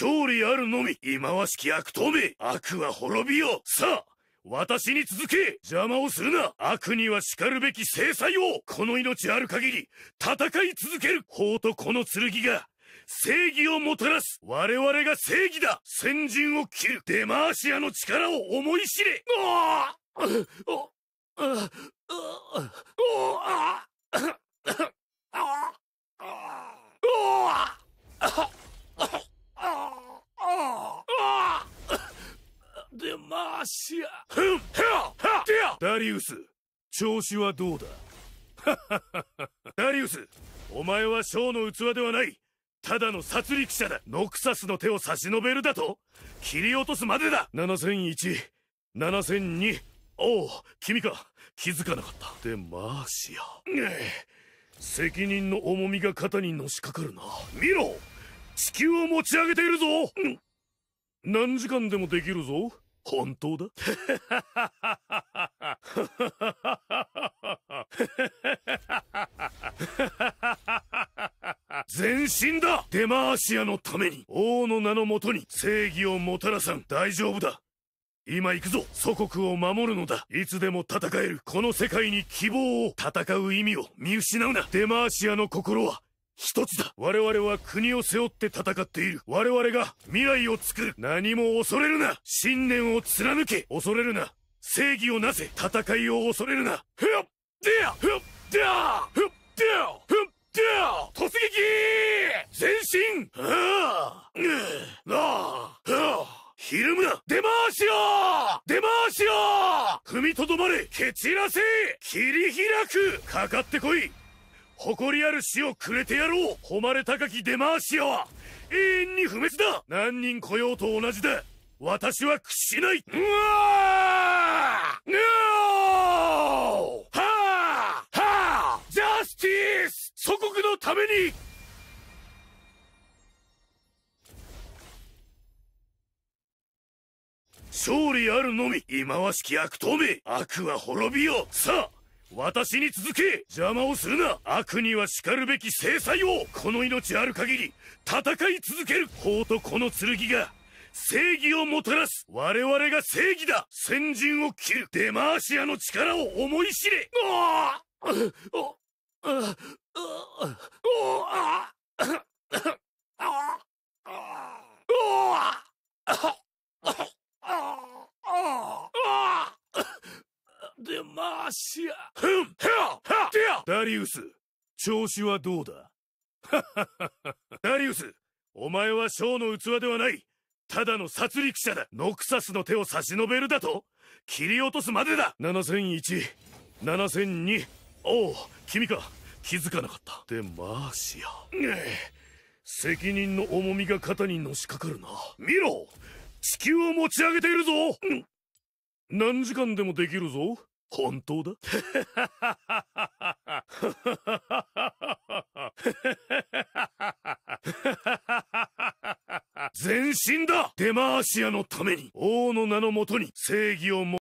勝利あるのみ忌まわしき悪とめ悪は滅びよさあ私に続け邪魔をするな悪にはしかるべき制裁をこの命ある限り戦い続ける法とこの剣が正義をもたらす我々が正義だ先陣を切るデマーシアの力を思い知れあああああああああああマーシアダリウス調子はどうだ ダリウスお前はショーの器ではないただの殺戮者だノクサスの手を差し伸べるだと切り落とすまでだ70017002おお君か気づかなかったでマーシア責任の重みが肩にのしかかるな見ろ地球を持ち上げているぞ、うん、何時間でもできるぞ本当だ全身だデマーシアのために王の名のもとに正義をもたらさん大丈夫だ今行くぞ祖国を守るのだいつでも戦えるこの世界に希望を戦う意味を見失うなデマーシアの心は一つだ我々は国を背負って戦っている我々が未来を作る何も恐れるな信念を貫け恐れるな正義をなせ戦いを恐れるなふっでやふっでやふっでやふっでや突撃前進ああああひるむな出回しよ出回しよ踏みとどまれ蹴散らせ切り開くかかってこい誇りある死をくれてやろう誉れ高きデマーシアは永遠に不滅だ何人来ようと同じだ私は屈しないうわーうーはーはージャスティス祖国のために勝利あるのみ忌まわしき悪党め悪は滅びよさあ私に続け邪魔をするな悪には叱るべき制裁をこの命ある限り戦い続ける法とこの剣が正義をもたらす我々が正義だ先陣を切るデマーシアの力を思い知れああああああああマーシアフンヘアハディアダリウス調子はどうだダリウスお前はショーの器ではないただの殺戮者だノクサスの手を差し伸べるだと切り落とすまでだ70017002おお君か気づかなかったでマーシアねえ責任の重みが肩にのしかかるな見ろ地球を持ち上げているぞ、うん、何時間でもできるぞ本当だ 全身だデマーシアのために王の名のもとに正義をも